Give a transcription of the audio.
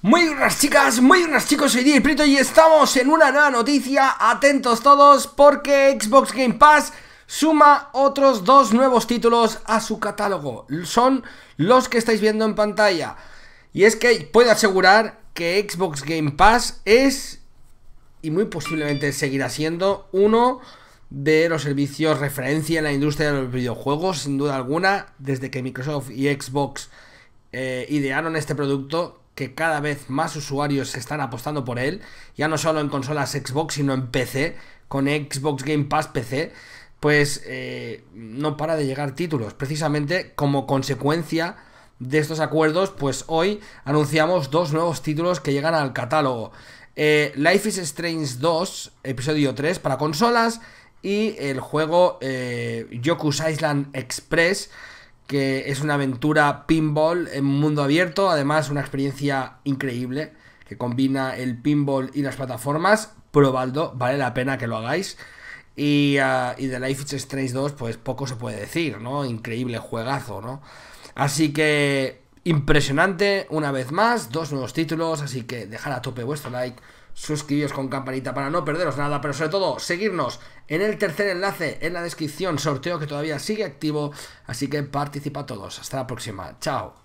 Muy buenas chicas, muy buenas chicos, soy DJ Prito y estamos en una nueva noticia, atentos todos porque Xbox Game Pass suma otros dos nuevos títulos a su catálogo, son los que estáis viendo en pantalla y es que puedo asegurar que Xbox Game Pass es y muy posiblemente seguirá siendo uno de los servicios referencia en la industria de los videojuegos, sin duda alguna, desde que Microsoft y Xbox eh, idearon este producto que cada vez más usuarios se están apostando por él, ya no solo en consolas Xbox, sino en PC, con Xbox Game Pass PC, pues eh, no para de llegar títulos. Precisamente como consecuencia de estos acuerdos, pues hoy anunciamos dos nuevos títulos que llegan al catálogo. Eh, Life is Strange 2, episodio 3 para consolas, y el juego eh, Yoku's Island Express que es una aventura pinball en mundo abierto, además una experiencia increíble que combina el pinball y las plataformas. Probadlo, vale la pena que lo hagáis. Y, de ah, Life is Strange 2, pues poco se puede decir, ¿no? Increíble juegazo, ¿no? Así que impresionante una vez más, dos nuevos títulos, así que dejad a tope vuestro like, suscribiros con campanita para no perderos nada, pero sobre todo seguirnos en el tercer enlace en la descripción, sorteo que todavía sigue activo, así que participa a todos, hasta la próxima, chao.